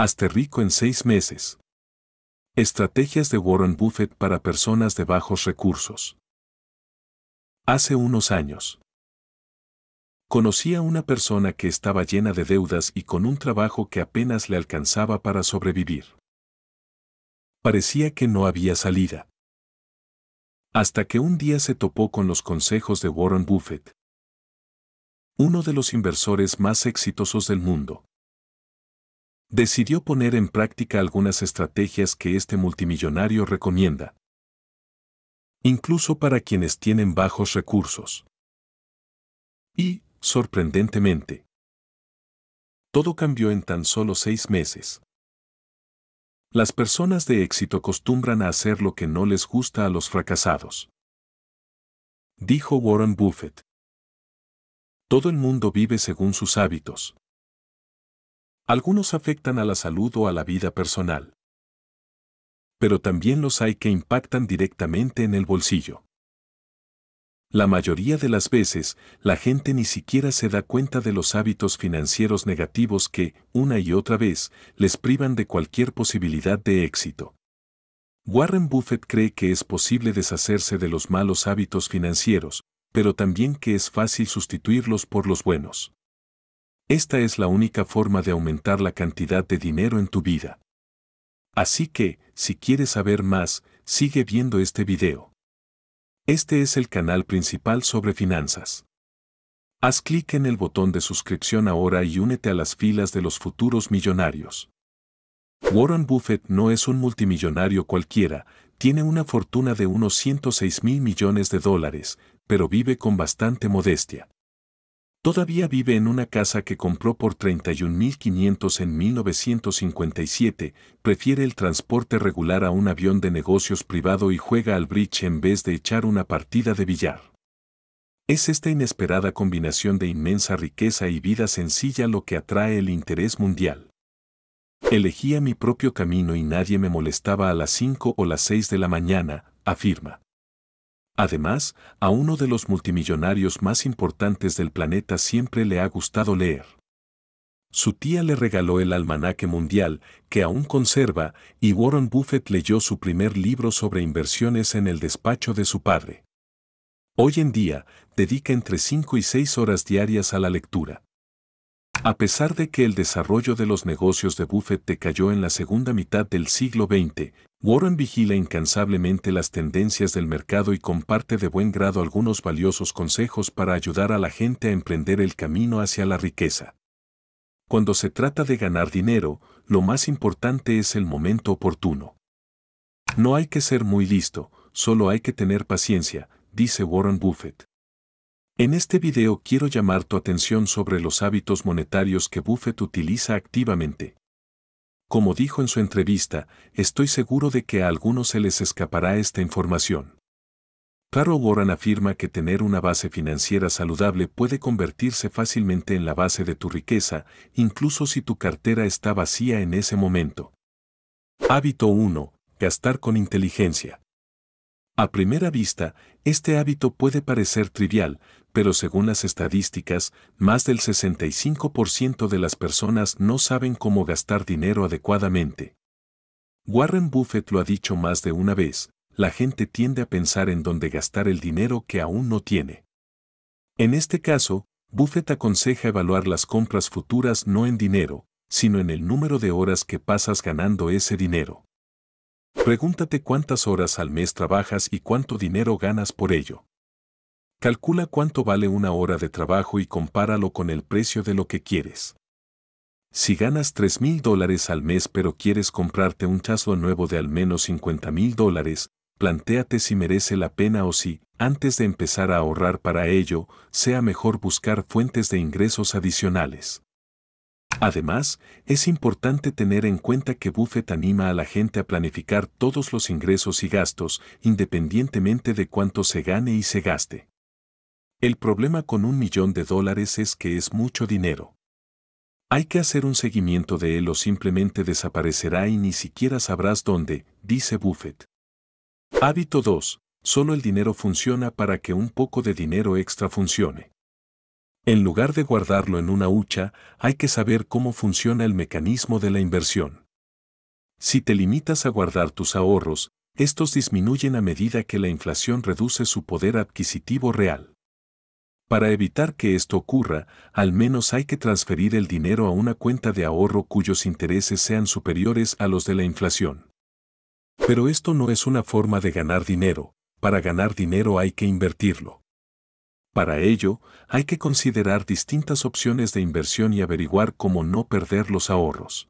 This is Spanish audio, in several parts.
Hazte rico en seis meses. Estrategias de Warren Buffett para personas de bajos recursos. Hace unos años. Conocí a una persona que estaba llena de deudas y con un trabajo que apenas le alcanzaba para sobrevivir. Parecía que no había salida. Hasta que un día se topó con los consejos de Warren Buffett, uno de los inversores más exitosos del mundo decidió poner en práctica algunas estrategias que este multimillonario recomienda, incluso para quienes tienen bajos recursos. Y, sorprendentemente, todo cambió en tan solo seis meses. Las personas de éxito acostumbran a hacer lo que no les gusta a los fracasados. Dijo Warren Buffett. Todo el mundo vive según sus hábitos. Algunos afectan a la salud o a la vida personal. Pero también los hay que impactan directamente en el bolsillo. La mayoría de las veces, la gente ni siquiera se da cuenta de los hábitos financieros negativos que, una y otra vez, les privan de cualquier posibilidad de éxito. Warren Buffett cree que es posible deshacerse de los malos hábitos financieros, pero también que es fácil sustituirlos por los buenos. Esta es la única forma de aumentar la cantidad de dinero en tu vida. Así que, si quieres saber más, sigue viendo este video. Este es el canal principal sobre finanzas. Haz clic en el botón de suscripción ahora y únete a las filas de los futuros millonarios. Warren Buffett no es un multimillonario cualquiera, tiene una fortuna de unos 106 mil millones de dólares, pero vive con bastante modestia. Todavía vive en una casa que compró por 31.500 en 1957, prefiere el transporte regular a un avión de negocios privado y juega al bridge en vez de echar una partida de billar. Es esta inesperada combinación de inmensa riqueza y vida sencilla lo que atrae el interés mundial. Elegía mi propio camino y nadie me molestaba a las 5 o las 6 de la mañana, afirma. Además, a uno de los multimillonarios más importantes del planeta siempre le ha gustado leer. Su tía le regaló el almanaque mundial, que aún conserva, y Warren Buffett leyó su primer libro sobre inversiones en el despacho de su padre. Hoy en día, dedica entre 5 y 6 horas diarias a la lectura. A pesar de que el desarrollo de los negocios de Buffett decayó en la segunda mitad del siglo XX, Warren vigila incansablemente las tendencias del mercado y comparte de buen grado algunos valiosos consejos para ayudar a la gente a emprender el camino hacia la riqueza. Cuando se trata de ganar dinero, lo más importante es el momento oportuno. No hay que ser muy listo, solo hay que tener paciencia, dice Warren Buffett. En este video quiero llamar tu atención sobre los hábitos monetarios que Buffett utiliza activamente. Como dijo en su entrevista, estoy seguro de que a algunos se les escapará esta información. Claro Warren afirma que tener una base financiera saludable puede convertirse fácilmente en la base de tu riqueza, incluso si tu cartera está vacía en ese momento. Hábito 1. Gastar con inteligencia. A primera vista, este hábito puede parecer trivial, pero según las estadísticas, más del 65% de las personas no saben cómo gastar dinero adecuadamente. Warren Buffett lo ha dicho más de una vez, la gente tiende a pensar en dónde gastar el dinero que aún no tiene. En este caso, Buffett aconseja evaluar las compras futuras no en dinero, sino en el número de horas que pasas ganando ese dinero. Pregúntate cuántas horas al mes trabajas y cuánto dinero ganas por ello. Calcula cuánto vale una hora de trabajo y compáralo con el precio de lo que quieres. Si ganas $3,000 mil dólares al mes pero quieres comprarte un chaslo nuevo de al menos 50 mil dólares, plantéate si merece la pena o si, antes de empezar a ahorrar para ello, sea mejor buscar fuentes de ingresos adicionales. Además, es importante tener en cuenta que Buffett anima a la gente a planificar todos los ingresos y gastos, independientemente de cuánto se gane y se gaste. El problema con un millón de dólares es que es mucho dinero. Hay que hacer un seguimiento de él o simplemente desaparecerá y ni siquiera sabrás dónde, dice Buffett. Hábito 2. Solo el dinero funciona para que un poco de dinero extra funcione. En lugar de guardarlo en una hucha, hay que saber cómo funciona el mecanismo de la inversión. Si te limitas a guardar tus ahorros, estos disminuyen a medida que la inflación reduce su poder adquisitivo real. Para evitar que esto ocurra, al menos hay que transferir el dinero a una cuenta de ahorro cuyos intereses sean superiores a los de la inflación. Pero esto no es una forma de ganar dinero, para ganar dinero hay que invertirlo. Para ello, hay que considerar distintas opciones de inversión y averiguar cómo no perder los ahorros.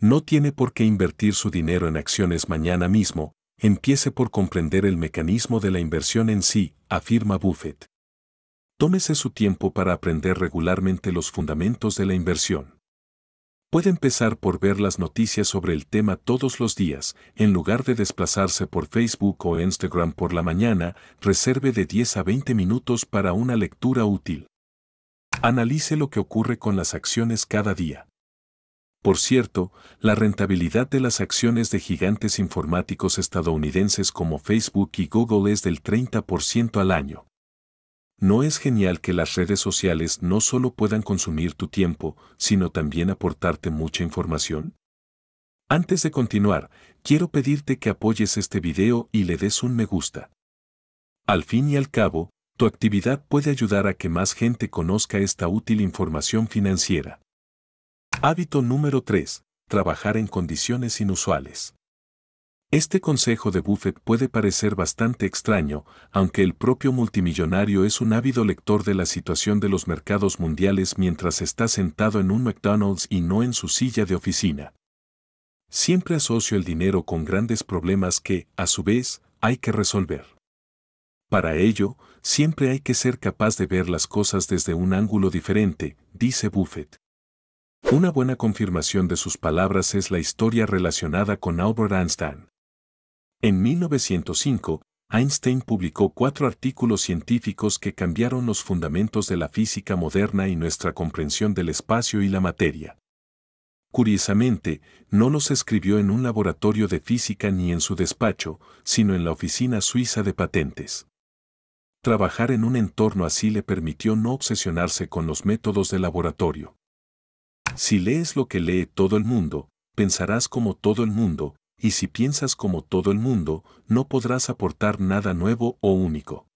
No tiene por qué invertir su dinero en acciones mañana mismo, empiece por comprender el mecanismo de la inversión en sí, afirma Buffett. Tómese su tiempo para aprender regularmente los fundamentos de la inversión. Puede empezar por ver las noticias sobre el tema todos los días, en lugar de desplazarse por Facebook o Instagram por la mañana, reserve de 10 a 20 minutos para una lectura útil. Analice lo que ocurre con las acciones cada día. Por cierto, la rentabilidad de las acciones de gigantes informáticos estadounidenses como Facebook y Google es del 30% al año. ¿No es genial que las redes sociales no solo puedan consumir tu tiempo, sino también aportarte mucha información? Antes de continuar, quiero pedirte que apoyes este video y le des un me gusta. Al fin y al cabo, tu actividad puede ayudar a que más gente conozca esta útil información financiera. Hábito número 3. Trabajar en condiciones inusuales. Este consejo de Buffett puede parecer bastante extraño, aunque el propio multimillonario es un ávido lector de la situación de los mercados mundiales mientras está sentado en un McDonald's y no en su silla de oficina. Siempre asocio el dinero con grandes problemas que, a su vez, hay que resolver. Para ello, siempre hay que ser capaz de ver las cosas desde un ángulo diferente, dice Buffett. Una buena confirmación de sus palabras es la historia relacionada con Albert Einstein. En 1905, Einstein publicó cuatro artículos científicos que cambiaron los fundamentos de la física moderna y nuestra comprensión del espacio y la materia. Curiosamente, no los escribió en un laboratorio de física ni en su despacho, sino en la oficina suiza de patentes. Trabajar en un entorno así le permitió no obsesionarse con los métodos de laboratorio. Si lees lo que lee todo el mundo, pensarás como todo el mundo, y si piensas como todo el mundo, no podrás aportar nada nuevo o único.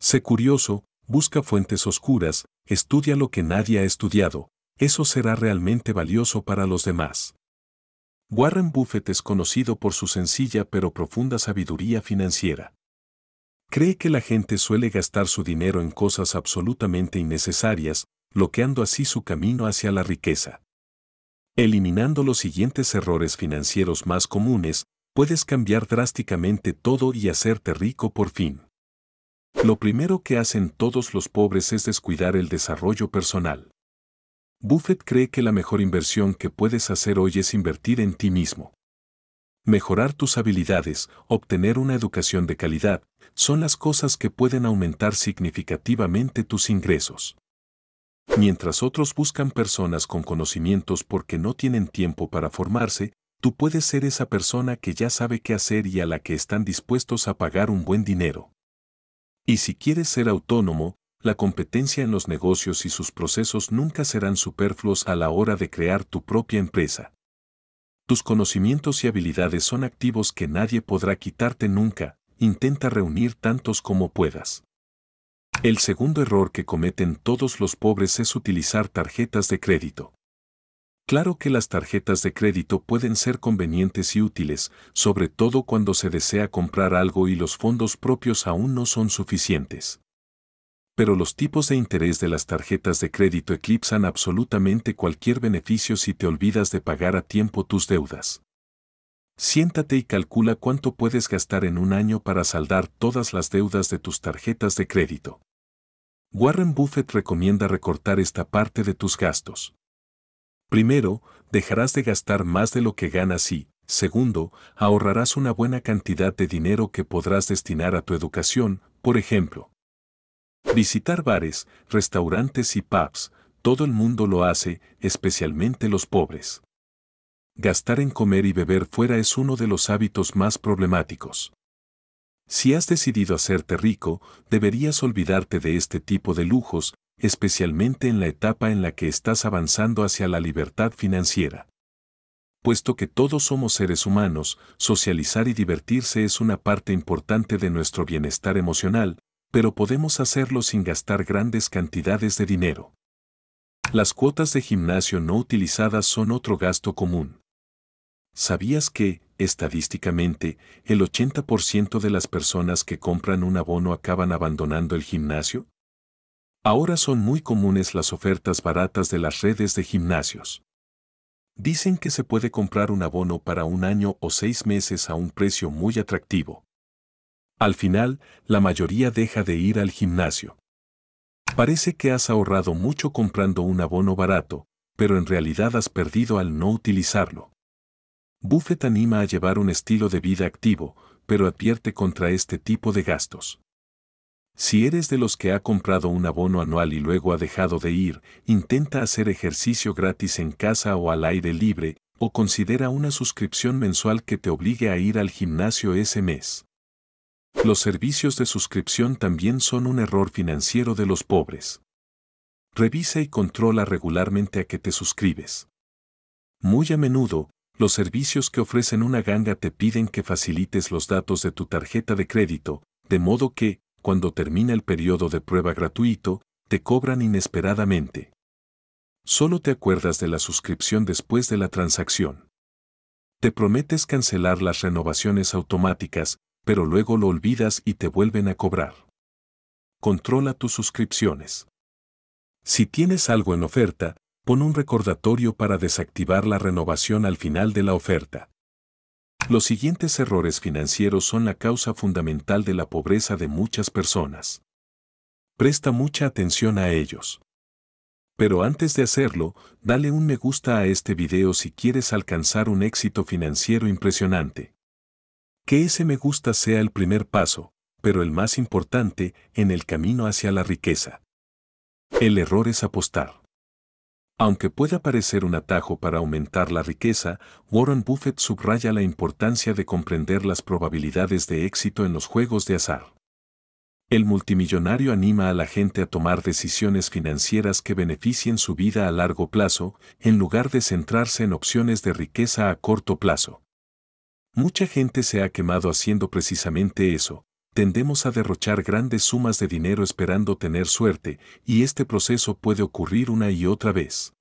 Sé curioso, busca fuentes oscuras, estudia lo que nadie ha estudiado, eso será realmente valioso para los demás. Warren Buffett es conocido por su sencilla pero profunda sabiduría financiera. Cree que la gente suele gastar su dinero en cosas absolutamente innecesarias, bloqueando así su camino hacia la riqueza. Eliminando los siguientes errores financieros más comunes, puedes cambiar drásticamente todo y hacerte rico por fin. Lo primero que hacen todos los pobres es descuidar el desarrollo personal. Buffett cree que la mejor inversión que puedes hacer hoy es invertir en ti mismo. Mejorar tus habilidades, obtener una educación de calidad, son las cosas que pueden aumentar significativamente tus ingresos. Mientras otros buscan personas con conocimientos porque no tienen tiempo para formarse, tú puedes ser esa persona que ya sabe qué hacer y a la que están dispuestos a pagar un buen dinero. Y si quieres ser autónomo, la competencia en los negocios y sus procesos nunca serán superfluos a la hora de crear tu propia empresa. Tus conocimientos y habilidades son activos que nadie podrá quitarte nunca, intenta reunir tantos como puedas. El segundo error que cometen todos los pobres es utilizar tarjetas de crédito. Claro que las tarjetas de crédito pueden ser convenientes y útiles, sobre todo cuando se desea comprar algo y los fondos propios aún no son suficientes. Pero los tipos de interés de las tarjetas de crédito eclipsan absolutamente cualquier beneficio si te olvidas de pagar a tiempo tus deudas. Siéntate y calcula cuánto puedes gastar en un año para saldar todas las deudas de tus tarjetas de crédito. Warren Buffett recomienda recortar esta parte de tus gastos. Primero, dejarás de gastar más de lo que ganas y, segundo, ahorrarás una buena cantidad de dinero que podrás destinar a tu educación, por ejemplo. Visitar bares, restaurantes y pubs, todo el mundo lo hace, especialmente los pobres. Gastar en comer y beber fuera es uno de los hábitos más problemáticos. Si has decidido hacerte rico, deberías olvidarte de este tipo de lujos, especialmente en la etapa en la que estás avanzando hacia la libertad financiera. Puesto que todos somos seres humanos, socializar y divertirse es una parte importante de nuestro bienestar emocional, pero podemos hacerlo sin gastar grandes cantidades de dinero. Las cuotas de gimnasio no utilizadas son otro gasto común. ¿Sabías que, estadísticamente, el 80% de las personas que compran un abono acaban abandonando el gimnasio? Ahora son muy comunes las ofertas baratas de las redes de gimnasios. Dicen que se puede comprar un abono para un año o seis meses a un precio muy atractivo. Al final, la mayoría deja de ir al gimnasio. Parece que has ahorrado mucho comprando un abono barato, pero en realidad has perdido al no utilizarlo. Buffett anima a llevar un estilo de vida activo, pero advierte contra este tipo de gastos. Si eres de los que ha comprado un abono anual y luego ha dejado de ir, intenta hacer ejercicio gratis en casa o al aire libre, o considera una suscripción mensual que te obligue a ir al gimnasio ese mes. Los servicios de suscripción también son un error financiero de los pobres. Revisa y controla regularmente a qué te suscribes. Muy a menudo, los servicios que ofrecen una ganga te piden que facilites los datos de tu tarjeta de crédito, de modo que, cuando termina el periodo de prueba gratuito, te cobran inesperadamente. Solo te acuerdas de la suscripción después de la transacción. Te prometes cancelar las renovaciones automáticas, pero luego lo olvidas y te vuelven a cobrar. Controla tus suscripciones. Si tienes algo en oferta, pon un recordatorio para desactivar la renovación al final de la oferta. Los siguientes errores financieros son la causa fundamental de la pobreza de muchas personas. Presta mucha atención a ellos. Pero antes de hacerlo, dale un me gusta a este video si quieres alcanzar un éxito financiero impresionante. Que ese me gusta sea el primer paso, pero el más importante en el camino hacia la riqueza. El error es apostar. Aunque pueda parecer un atajo para aumentar la riqueza, Warren Buffett subraya la importancia de comprender las probabilidades de éxito en los juegos de azar. El multimillonario anima a la gente a tomar decisiones financieras que beneficien su vida a largo plazo, en lugar de centrarse en opciones de riqueza a corto plazo. Mucha gente se ha quemado haciendo precisamente eso, tendemos a derrochar grandes sumas de dinero esperando tener suerte, y este proceso puede ocurrir una y otra vez.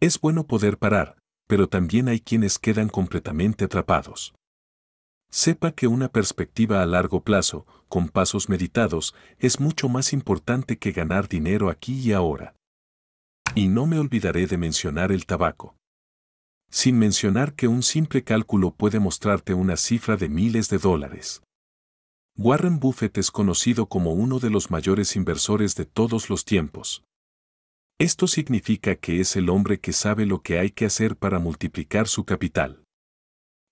Es bueno poder parar, pero también hay quienes quedan completamente atrapados. Sepa que una perspectiva a largo plazo, con pasos meditados, es mucho más importante que ganar dinero aquí y ahora. Y no me olvidaré de mencionar el tabaco. Sin mencionar que un simple cálculo puede mostrarte una cifra de miles de dólares. Warren Buffett es conocido como uno de los mayores inversores de todos los tiempos. Esto significa que es el hombre que sabe lo que hay que hacer para multiplicar su capital.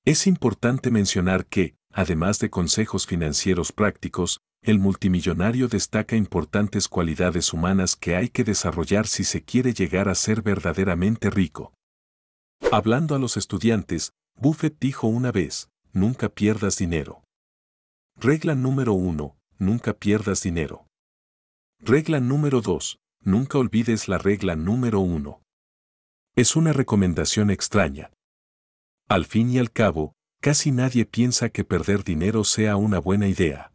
Es importante mencionar que, además de consejos financieros prácticos, el multimillonario destaca importantes cualidades humanas que hay que desarrollar si se quiere llegar a ser verdaderamente rico. Hablando a los estudiantes, Buffett dijo una vez, nunca pierdas dinero. Regla número 1. Nunca pierdas dinero. Regla número 2. Nunca olvides la regla número uno. Es una recomendación extraña. Al fin y al cabo, casi nadie piensa que perder dinero sea una buena idea.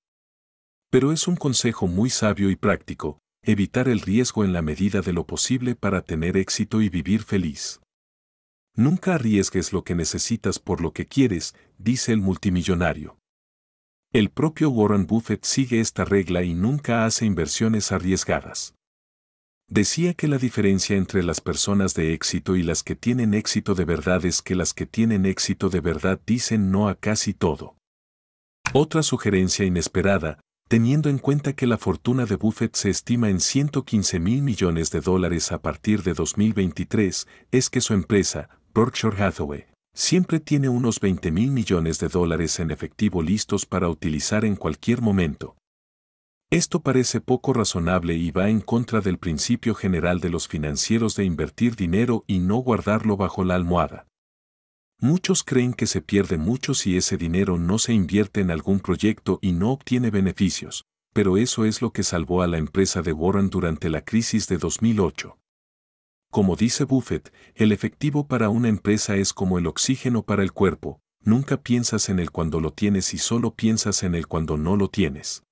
Pero es un consejo muy sabio y práctico, evitar el riesgo en la medida de lo posible para tener éxito y vivir feliz. Nunca arriesgues lo que necesitas por lo que quieres, dice el multimillonario. El propio Warren Buffett sigue esta regla y nunca hace inversiones arriesgadas. Decía que la diferencia entre las personas de éxito y las que tienen éxito de verdad es que las que tienen éxito de verdad dicen no a casi todo. Otra sugerencia inesperada, teniendo en cuenta que la fortuna de Buffett se estima en 115 mil millones de dólares a partir de 2023, es que su empresa, Berkshire Hathaway, Siempre tiene unos 20 mil millones de dólares en efectivo listos para utilizar en cualquier momento. Esto parece poco razonable y va en contra del principio general de los financieros de invertir dinero y no guardarlo bajo la almohada. Muchos creen que se pierde mucho si ese dinero no se invierte en algún proyecto y no obtiene beneficios, pero eso es lo que salvó a la empresa de Warren durante la crisis de 2008. Como dice Buffett, el efectivo para una empresa es como el oxígeno para el cuerpo, nunca piensas en el cuando lo tienes y solo piensas en él cuando no lo tienes.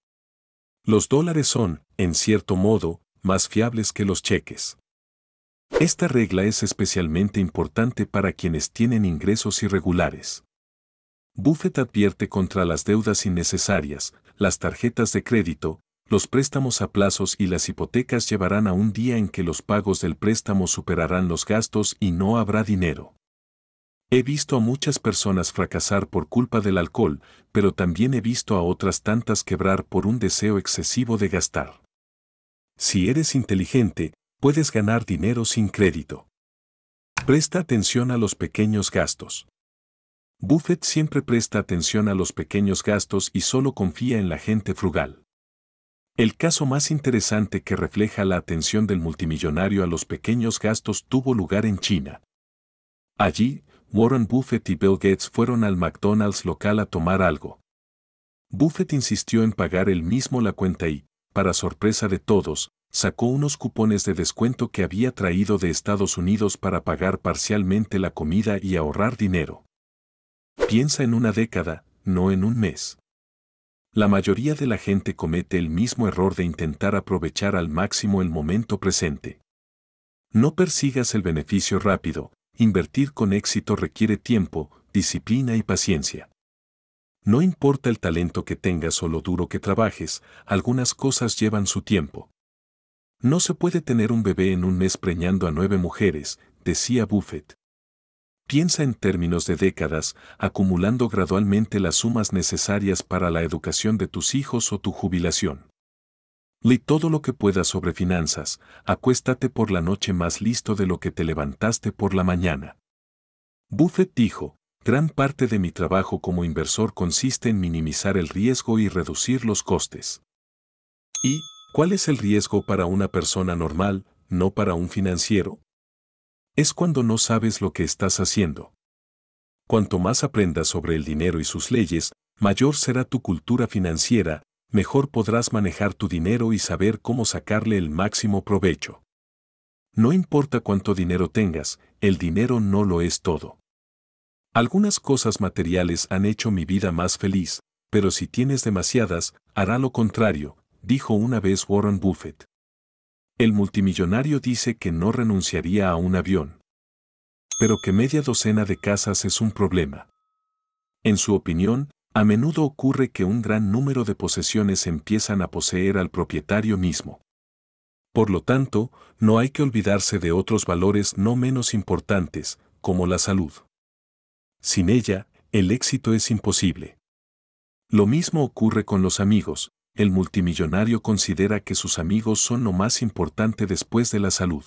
Los dólares son, en cierto modo, más fiables que los cheques. Esta regla es especialmente importante para quienes tienen ingresos irregulares. Buffett advierte contra las deudas innecesarias, las tarjetas de crédito, los préstamos a plazos y las hipotecas llevarán a un día en que los pagos del préstamo superarán los gastos y no habrá dinero. He visto a muchas personas fracasar por culpa del alcohol, pero también he visto a otras tantas quebrar por un deseo excesivo de gastar. Si eres inteligente, puedes ganar dinero sin crédito. Presta atención a los pequeños gastos. Buffett siempre presta atención a los pequeños gastos y solo confía en la gente frugal. El caso más interesante que refleja la atención del multimillonario a los pequeños gastos tuvo lugar en China. Allí, Warren Buffett y Bill Gates fueron al McDonald's local a tomar algo. Buffett insistió en pagar él mismo la cuenta y, para sorpresa de todos, sacó unos cupones de descuento que había traído de Estados Unidos para pagar parcialmente la comida y ahorrar dinero. Piensa en una década, no en un mes la mayoría de la gente comete el mismo error de intentar aprovechar al máximo el momento presente. No persigas el beneficio rápido, invertir con éxito requiere tiempo, disciplina y paciencia. No importa el talento que tengas o lo duro que trabajes, algunas cosas llevan su tiempo. No se puede tener un bebé en un mes preñando a nueve mujeres, decía Buffett. Piensa en términos de décadas, acumulando gradualmente las sumas necesarias para la educación de tus hijos o tu jubilación. Lee todo lo que puedas sobre finanzas, acuéstate por la noche más listo de lo que te levantaste por la mañana. Buffett dijo, gran parte de mi trabajo como inversor consiste en minimizar el riesgo y reducir los costes. ¿Y cuál es el riesgo para una persona normal, no para un financiero? es cuando no sabes lo que estás haciendo. Cuanto más aprendas sobre el dinero y sus leyes, mayor será tu cultura financiera, mejor podrás manejar tu dinero y saber cómo sacarle el máximo provecho. No importa cuánto dinero tengas, el dinero no lo es todo. Algunas cosas materiales han hecho mi vida más feliz, pero si tienes demasiadas, hará lo contrario, dijo una vez Warren Buffett. El multimillonario dice que no renunciaría a un avión, pero que media docena de casas es un problema. En su opinión, a menudo ocurre que un gran número de posesiones empiezan a poseer al propietario mismo. Por lo tanto, no hay que olvidarse de otros valores no menos importantes, como la salud. Sin ella, el éxito es imposible. Lo mismo ocurre con los amigos, el multimillonario considera que sus amigos son lo más importante después de la salud.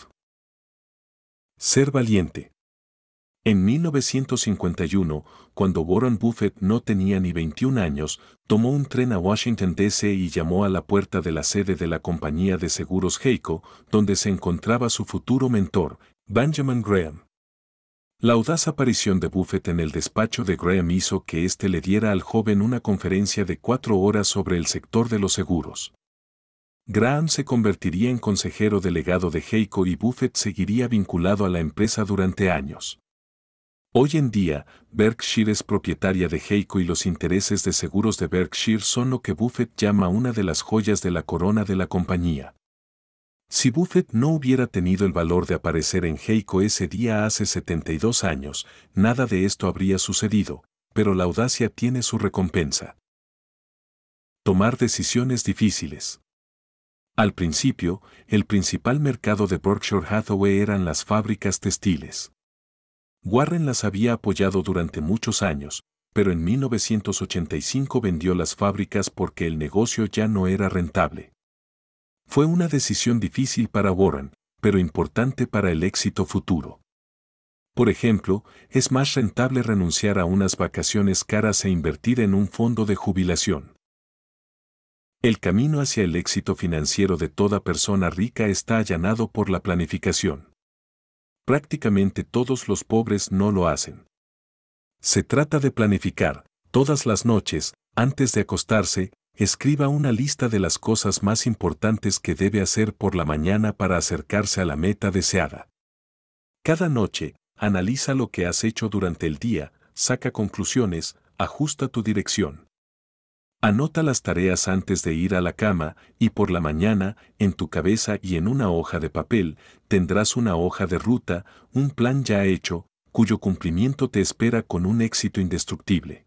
Ser valiente. En 1951, cuando Warren Buffett no tenía ni 21 años, tomó un tren a Washington, D.C. y llamó a la puerta de la sede de la compañía de seguros Heiko, donde se encontraba su futuro mentor, Benjamin Graham. La audaz aparición de Buffett en el despacho de Graham hizo que éste le diera al joven una conferencia de cuatro horas sobre el sector de los seguros. Graham se convertiría en consejero delegado de Heiko y Buffett seguiría vinculado a la empresa durante años. Hoy en día, Berkshire es propietaria de Heiko y los intereses de seguros de Berkshire son lo que Buffett llama una de las joyas de la corona de la compañía. Si Buffett no hubiera tenido el valor de aparecer en Heiko ese día hace 72 años, nada de esto habría sucedido, pero la audacia tiene su recompensa. Tomar decisiones difíciles. Al principio, el principal mercado de Berkshire Hathaway eran las fábricas textiles. Warren las había apoyado durante muchos años, pero en 1985 vendió las fábricas porque el negocio ya no era rentable. Fue una decisión difícil para Warren, pero importante para el éxito futuro. Por ejemplo, es más rentable renunciar a unas vacaciones caras e invertir en un fondo de jubilación. El camino hacia el éxito financiero de toda persona rica está allanado por la planificación. Prácticamente todos los pobres no lo hacen. Se trata de planificar, todas las noches, antes de acostarse, Escriba una lista de las cosas más importantes que debe hacer por la mañana para acercarse a la meta deseada. Cada noche, analiza lo que has hecho durante el día, saca conclusiones, ajusta tu dirección. Anota las tareas antes de ir a la cama y por la mañana, en tu cabeza y en una hoja de papel, tendrás una hoja de ruta, un plan ya hecho, cuyo cumplimiento te espera con un éxito indestructible.